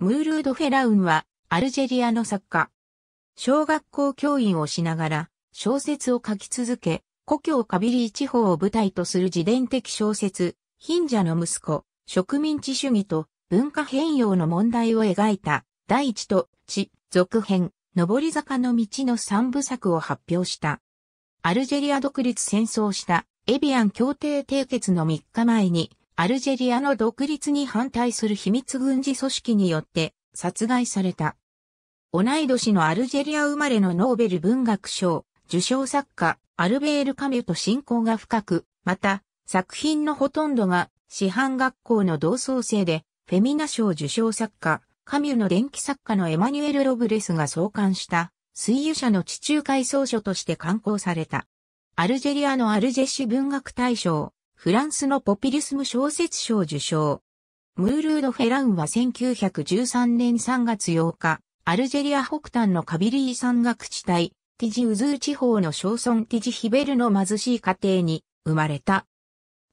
ムールード・フェラウンは、アルジェリアの作家。小学校教員をしながら、小説を書き続け、故郷カビリー地方を舞台とする自伝的小説、貧者の息子、植民地主義と文化変容の問題を描いた、第一と地、続編、上り坂の道の三部作を発表した。アルジェリア独立戦争した、エビアン協定締結の3日前に、アルジェリアの独立に反対する秘密軍事組織によって殺害された。同い年のアルジェリア生まれのノーベル文学賞、受賞作家、アルベール・カミュと親交が深く、また、作品のほとんどが、師範学校の同窓生で、フェミナ賞受賞作家、カミュの電気作家のエマニュエル・ロブレスが創刊した、水油社の地中海草書として刊行された。アルジェリアのアルジェシ文学大賞、フランスのポピュリスム小説賞受賞。ムールード・フェラウンは1913年3月8日、アルジェリア北端のカビリー山岳地帯、ティジ・ウズー地方の小村ティジ・ヒベルの貧しい家庭に生まれた。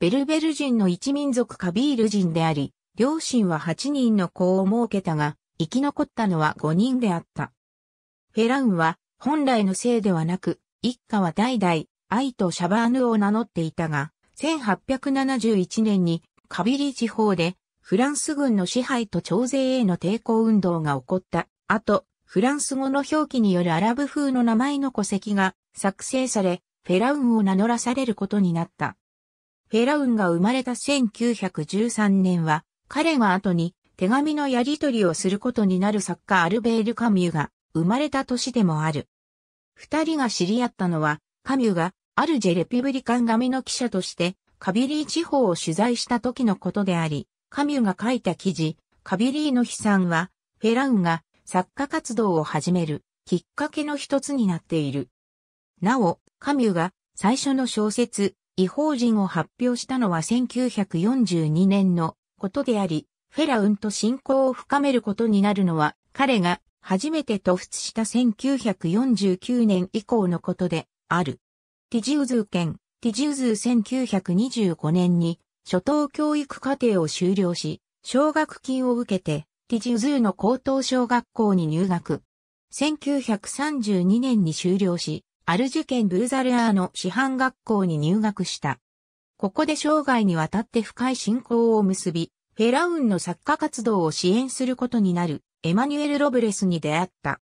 ベルベル人の一民族カビール人であり、両親は8人の子を設けたが、生き残ったのは5人であった。フェラウンは本来のせいではなく、一家は代々、愛とシャバーヌを名乗っていたが、1871年にカビリ地方でフランス軍の支配と徴税への抵抗運動が起こった後、フランス語の表記によるアラブ風の名前の戸籍が作成され、フェラウンを名乗らされることになった。フェラウンが生まれた1913年は、彼は後に手紙のやり取りをすることになる作家アルベール・カミューが生まれた年でもある。二人が知り合ったのは、カミューがアルジェ・レピブリカン紙の記者として、カビリー地方を取材した時のことであり、カミュが書いた記事、カビリーの悲惨は、フェラウンが作家活動を始めるきっかけの一つになっている。なお、カミュが最初の小説、異邦人を発表したのは1942年のことであり、フェラウンと信仰を深めることになるのは、彼が初めて突出した1949年以降のことである。ティジウズー県、ティジウズー1925年に、初等教育課程を修了し、奨学金を受けて、ティジウズーの高等小学校に入学。1932年に修了し、アルジュ県ブルザルアーの師範学校に入学した。ここで生涯にわたって深い信仰を結び、フェラウンの作家活動を支援することになる、エマニュエル・ロブレスに出会った。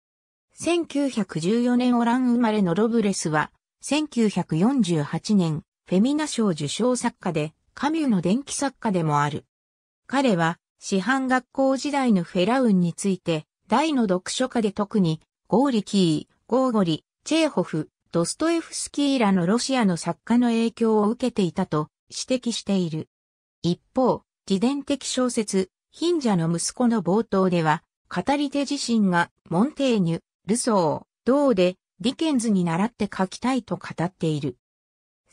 1914年オラン生まれのロブレスは、1948年、フェミナ賞受賞作家で、カミューの電気作家でもある。彼は、師範学校時代のフェラウンについて、大の読書家で特に、ゴーリキー、ゴーゴリ、チェーホフ、ドストエフスキーらのロシアの作家の影響を受けていたと指摘している。一方、自伝的小説、貧者の息子の冒頭では、語り手自身がモンテーニュ、ルソー、銅でディケンズに習って書きたいと語っている。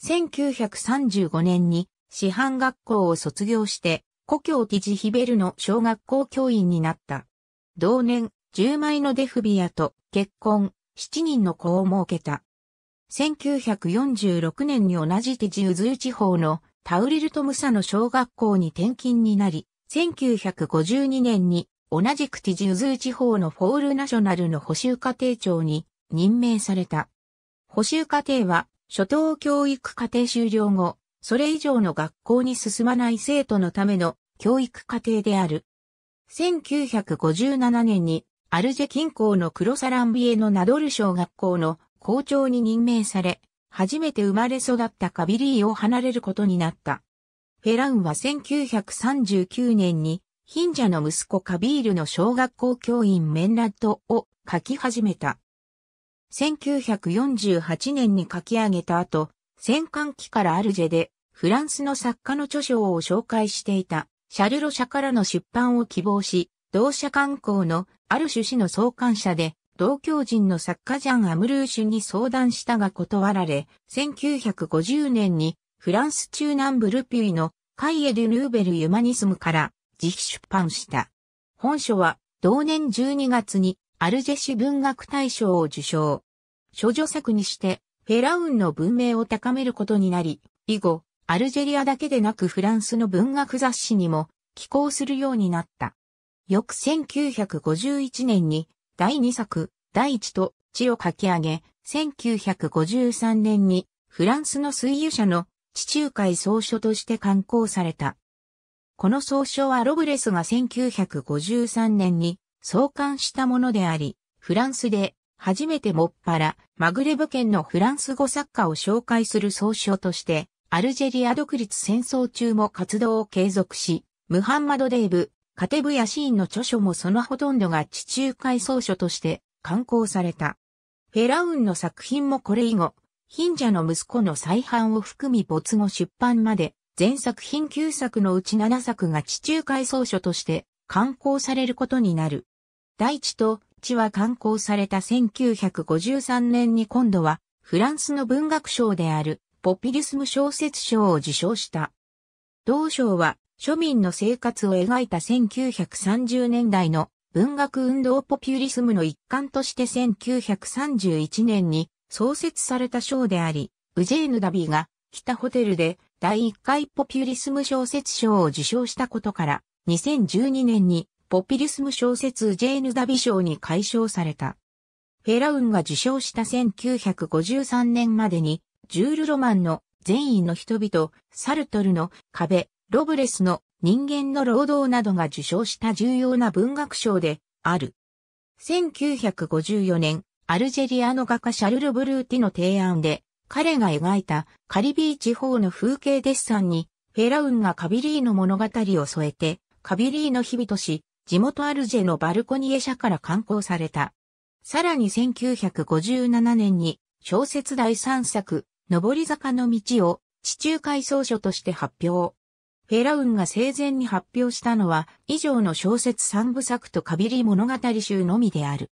1935年に師範学校を卒業して、故郷ティジヒベルの小学校教員になった。同年、10枚のデフビアと結婚、7人の子を設けた。1946年に同じティジウズー地方のタウリルトムサの小学校に転勤になり、1952年に同じくティジウズー地方のフォールナショナルの補修家庭庁に任命された。補修課程は、初等教育課程終了後、それ以上の学校に進まない生徒のための教育課程である。1957年に、アルジェ近郊のクロサランビエのナドル小学校の校長に任命され、初めて生まれ育ったカビリーを離れることになった。フェランは1939年に、貧者の息子カビールの小学校教員メンラッドを書き始めた。1948年に書き上げた後、戦艦機からアルジェでフランスの作家の著書を紹介していたシャルロ社からの出版を希望し、同社刊行のある種子の創刊者で同教人の作家ジャン・アムルーシュに相談したが断られ、1950年にフランス中南部ルピュイのカイエ・デュ・ヌーベル・ユマニスムから自費出版した。本書は同年12月にアルジェシ文学大賞を受賞。諸女作にして、フェラウンの文明を高めることになり、以後、アルジェリアだけでなくフランスの文学雑誌にも寄稿するようになった。翌1951年に第2作、第1と地を書き上げ、1953年にフランスの水油社の地中海総書として刊行された。この総書はロブレスが1953年に創刊したものであり、フランスで初めてもっぱらマグレブ圏のフランス語作家を紹介する総書として、アルジェリア独立戦争中も活動を継続し、ムハンマド・デイブ、カテブ・ヤシーンの著書もそのほとんどが地中海総書として刊行された。フェラウンの作品もこれ以後、貧者の息子の再版を含み没後出版まで、全作品9作のうち7作が地中海総書として刊行されることになる。大地と地は刊行された1953年に今度はフランスの文学賞であるポピュリスム小説賞を受賞した。同賞は庶民の生活を描いた1930年代の文学運動ポピュリスムの一環として1931年に創設された賞であり、ウジェーヌ・ダビーが北ホテルで第1回ポピュリスム小説賞を受賞したことから2012年にポピリスム小説ジェーヌ・ダビ賞に解消された。フェラウンが受賞した1953年までに、ジュール・ロマンの善意の人々、サルトルの壁、ロブレスの人間の労働などが受賞した重要な文学賞である。1954年、アルジェリアの画家シャルル・ブルーティの提案で、彼が描いたカリビー地方の風景デッサンに、フェラウンがカビリーの物語を添えて、カビリーの日々とし、地元アルジェのバルコニエ社から刊行された。さらに1957年に小説第3作、上り坂の道を地中海草書として発表。フェラウンが生前に発表したのは以上の小説三部作とカビリ物語集のみである。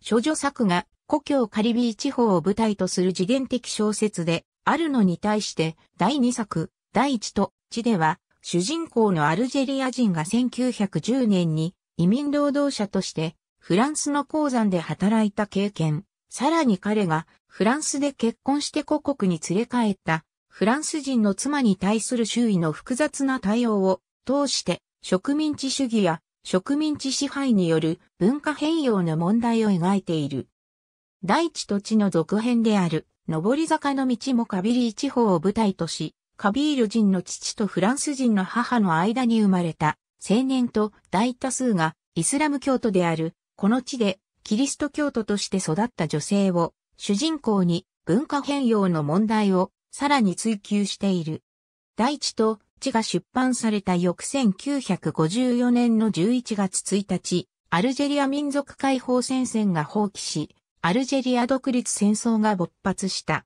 諸女作が故郷カリビー地方を舞台とする次元的小説であるのに対して第2作、第1と地では主人公のアルジェリア人が1910年に移民労働者としてフランスの鉱山で働いた経験、さらに彼がフランスで結婚して故国に連れ帰ったフランス人の妻に対する周囲の複雑な対応を通して植民地主義や植民地支配による文化変容の問題を描いている。大地と地の続編である、上り坂の道もカビリー地方を舞台とし、カビール人の父とフランス人の母の間に生まれた青年と大多数がイスラム教徒である、この地でキリスト教徒として育った女性を主人公に文化変容の問題をさらに追求している。大地と地が出版された翌1954年の11月1日、アルジェリア民族解放戦線が放棄し、アルジェリア独立戦争が勃発した。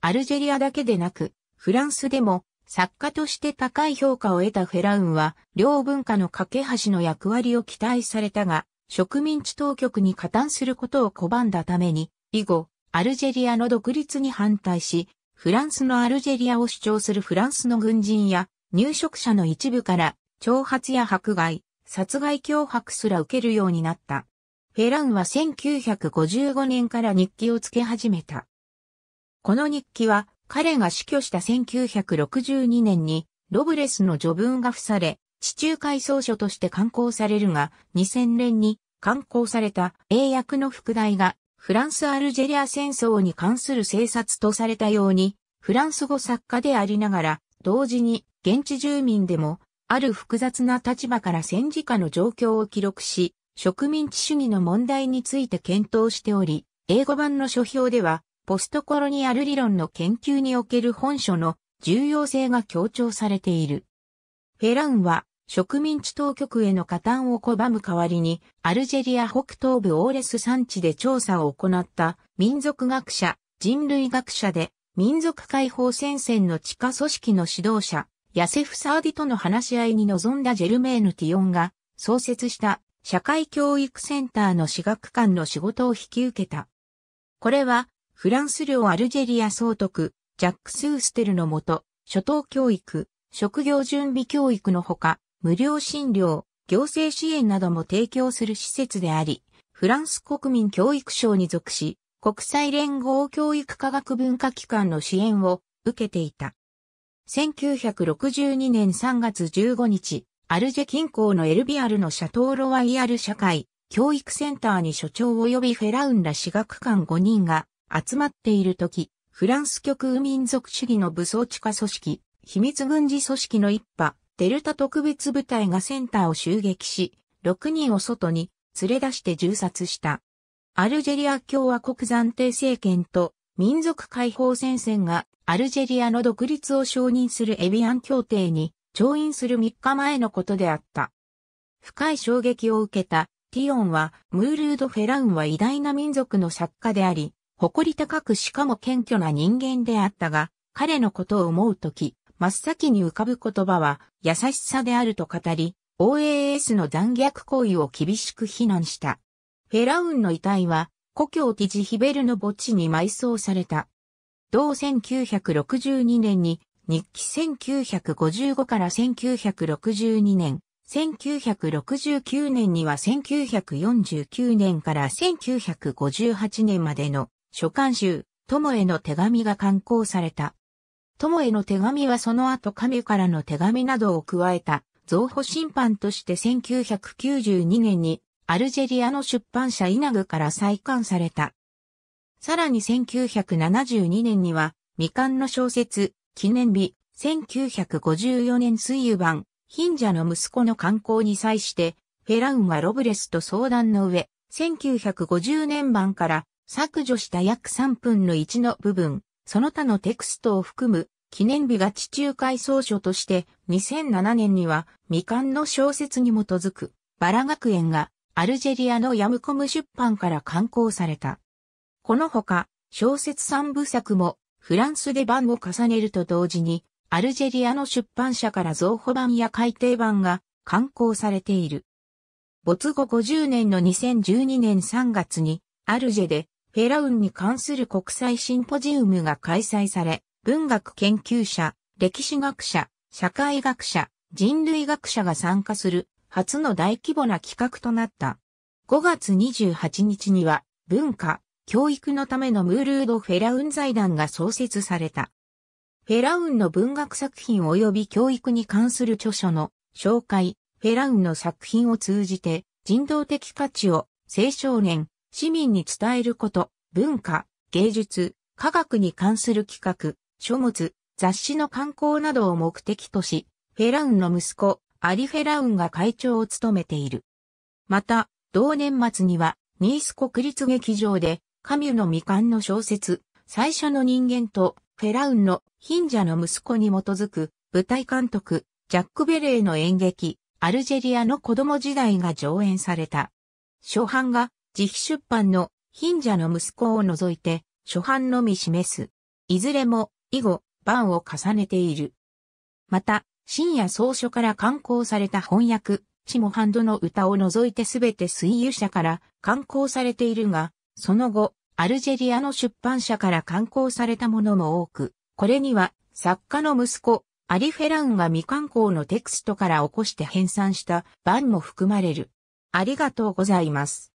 アルジェリアだけでなく、フランスでも作家として高い評価を得たフェラウンは、両文化の架け橋の役割を期待されたが、植民地当局に加担することを拒んだために、以後、アルジェリアの独立に反対し、フランスのアルジェリアを主張するフランスの軍人や入植者の一部から挑発や迫害、殺害脅迫すら受けるようになった。フェランは1955年から日記をつけ始めた。この日記は彼が死去した1962年に、ロブレスの序文が付され、地中海総書として刊行されるが、2000年に刊行された英訳の副題が、フランス・アルジェリア戦争に関する政策とされたように、フランス語作家でありながら、同時に現地住民でも、ある複雑な立場から戦時下の状況を記録し、植民地主義の問題について検討しており、英語版の書評では、ポストコロニアル理論の研究における本書の重要性が強調されている。フェランは植民地当局への加担を拒む代わりに、アルジェリア北東部オーレス山地で調査を行った民族学者、人類学者で、民族解放戦線の地下組織の指導者、ヤセフ・サーディとの話し合いに臨んだジェルメーヌ・ティオンが創設した社会教育センターの私学官の仕事を引き受けた。これはフランス領アルジェリア総督、ジャックス・ウステルのもと、初等教育、職業準備教育のほか、無料診療、行政支援なども提供する施設であり、フランス国民教育省に属し、国際連合教育科学文化機関の支援を受けていた。1962年3月15日、アルジェ近郊のエルビアルのシャトーロワイヤル社会教育センターに所長及びフェラウンら私学館5人が集まっている時、フランス極右民族主義の武装地下組織、秘密軍事組織の一派、デルタ特別部隊がセンターを襲撃し、6人を外に連れ出して銃殺した。アルジェリア共和国暫定政権と民族解放戦線がアルジェリアの独立を承認するエビアン協定に調印する3日前のことであった。深い衝撃を受けたティオンはムールード・フェラウンは偉大な民族の作家であり、誇り高くしかも謙虚な人間であったが、彼のことを思うとき、真っ先に浮かぶ言葉は、優しさであると語り、OAS の残虐行為を厳しく非難した。フェラウンの遺体は、故郷ティジヒベルの墓地に埋葬された。同1962年に、日記1955から1962年、1969年には1949年から1958年までの書簡集、友への手紙が刊行された。友への手紙はその後神からの手紙などを加えた、造法審判として1992年にアルジェリアの出版社イナグから再刊された。さらに1972年には未刊の小説、記念日、1954年水遊版、貧者の息子の刊行に際して、フェラウンはロブレスと相談の上、1950年版から削除した約3分の1の部分、その他のテクストを含む記念日が地中海総書として2007年には未完の小説に基づくバラ学園がアルジェリアのヤムコム出版から刊行された。このほか小説3部作もフランスで版を重ねると同時にアルジェリアの出版社から増補版や改訂版が刊行されている。没後50年の2012年3月にアルジェでヘラウンに関する国際シンポジウムが開催され、文学研究者、歴史学者、社会学者、人類学者が参加する初の大規模な企画となった。5月28日には文化、教育のためのムールード・フェラウン財団が創設された。フェラウンの文学作品及び教育に関する著書の紹介、フェラウンの作品を通じて人道的価値を青少年、市民に伝えること、文化、芸術、科学に関する企画、書物、雑誌の刊行などを目的とし、フェラウンの息子、アリ・フェラウンが会長を務めている。また、同年末には、ニース国立劇場で、カミュの未完の小説、最初の人間と、フェラウンの貧者の息子に基づく、舞台監督、ジャック・ベレーの演劇、アルジェリアの子供時代が上演された。初版が自費出版の貧者の息子を除いて、初版のみ示す。いずれも、以後、版を重ねている。また、深夜草書から刊行された翻訳、チモハンドの歌を除いてすべて水遊社から刊行されているが、その後、アルジェリアの出版社から刊行されたものも多く、これには、作家の息子、アリ・フェランが未刊行のテクストから起こして編纂した版も含まれる。ありがとうございます。